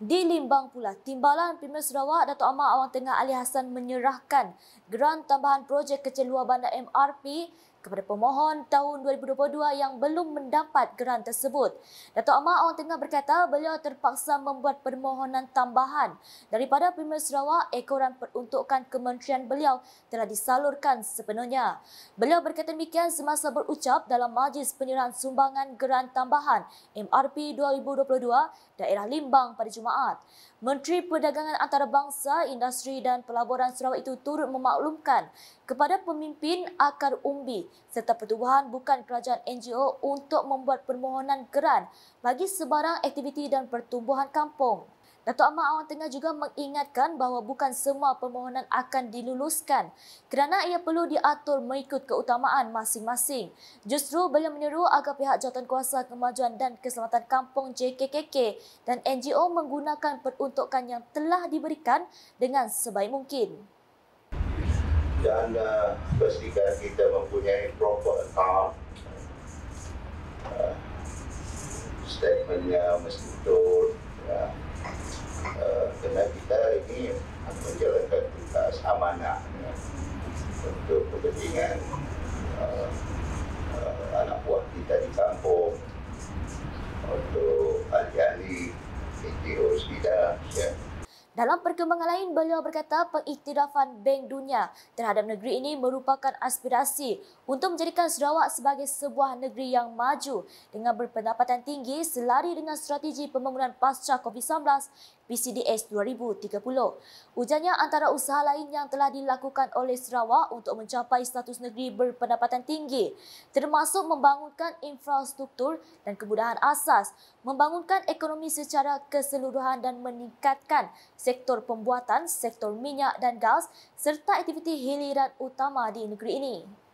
Di Limbang pula, Timbalan Premier Sarawak Datuk Amar Awang Tengah Ali Hassan menyerahkan geran tambahan projek kecil luar bandar MRP kepada pemohon tahun 2022 yang belum mendapat geran tersebut. Datuk Amar Awang Tengah berkata beliau terpaksa membuat permohonan tambahan daripada Premier Sarawak ekoran peruntukan kementerian beliau telah disalurkan sepenuhnya. Beliau berkata demikian semasa berucap dalam majlis penyerahan sumbangan geran tambahan MRP 2022 daerah Limbang pada Jumaat. Menteri Perdagangan Antarabangsa, Industri dan Pelaburan Sarawak itu turut memaklumkan kepada pemimpin akar umbi serta pertubuhan bukan kerajaan NGO untuk membuat permohonan geran bagi sebarang aktiviti dan pertumbuhan kampung. Datuk Ahmad Awang Tengah juga mengingatkan bahawa bukan semua permohonan akan diluluskan kerana ia perlu diatur mengikut keutamaan masing-masing. Justru beliau menyeru agar pihak jawatan kuasa kemajuan dan keselamatan kampung JKKK dan NGO menggunakan peruntukan yang telah diberikan dengan sebaik mungkin dan uh, pastikan kita mempunyai proper account uh, statementnya mesti betul ya. Uh, kerana kita ini menjalankan tugas amanah ya, untuk kepentingan Dalam perkembangan lain, beliau berkata pengiktirafan Bank Dunia terhadap negeri ini merupakan aspirasi untuk menjadikan Sarawak sebagai sebuah negeri yang maju dengan berpendapatan tinggi selari dengan strategi pembangunan pasca COVID-19 PCDS 2030. Hujannya antara usaha lain yang telah dilakukan oleh Sarawak untuk mencapai status negeri berpendapatan tinggi termasuk membangunkan infrastruktur dan kemudahan asas, membangunkan ekonomi secara keseluruhan dan meningkatkan sektor pembuatan, sektor minyak dan gas serta aktiviti hiliran utama di negeri ini.